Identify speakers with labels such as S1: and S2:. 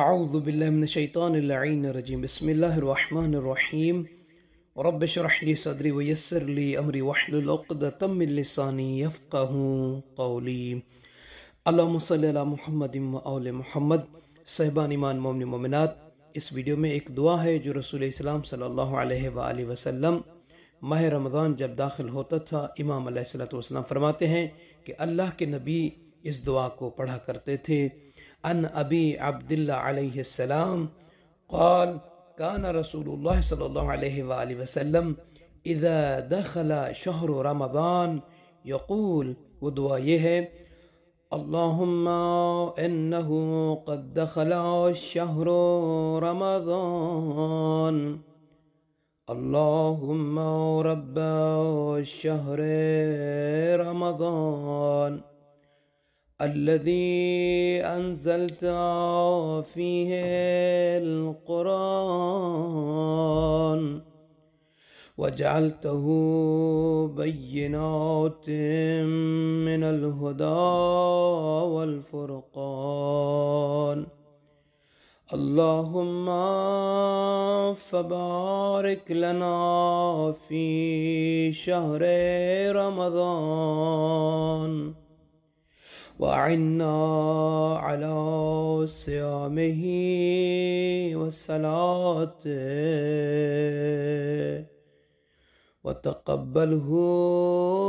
S1: اعوذ باللہ من الشیطان اللعین الرجیم بسم اللہ الرحمن الرحیم رب شرح لی صدری ویسر لی امری وحل العقد تم من لسانی یفقہ قولی اللہم صلی اللہ محمد و اول محمد صحبان ایمان مومن مومنات اس ویڈیو میں ایک دعا ہے جو رسول اسلام صلی اللہ علیہ وآلہ وسلم ماہ رمضان جب داخل ہوتا تھا امام علیہ السلام فرماتے ہیں کہ اللہ کے نبی اس دعا کو پڑھا کرتے تھے عن ابي عبد الله عليه السلام قال كان رسول الله صلى الله عليه واله وسلم اذا دخل شهر رمضان يقول ودوايه اللهم انه قد دخل شهر رمضان اللهم رب شهر رمضان الذي أنزلت فيه القرآن وجعلته بينات من الهدى والفرقان اللهم فبارك لنا في شهر رمضان وأعنا على صيامه والصلاة وتقبله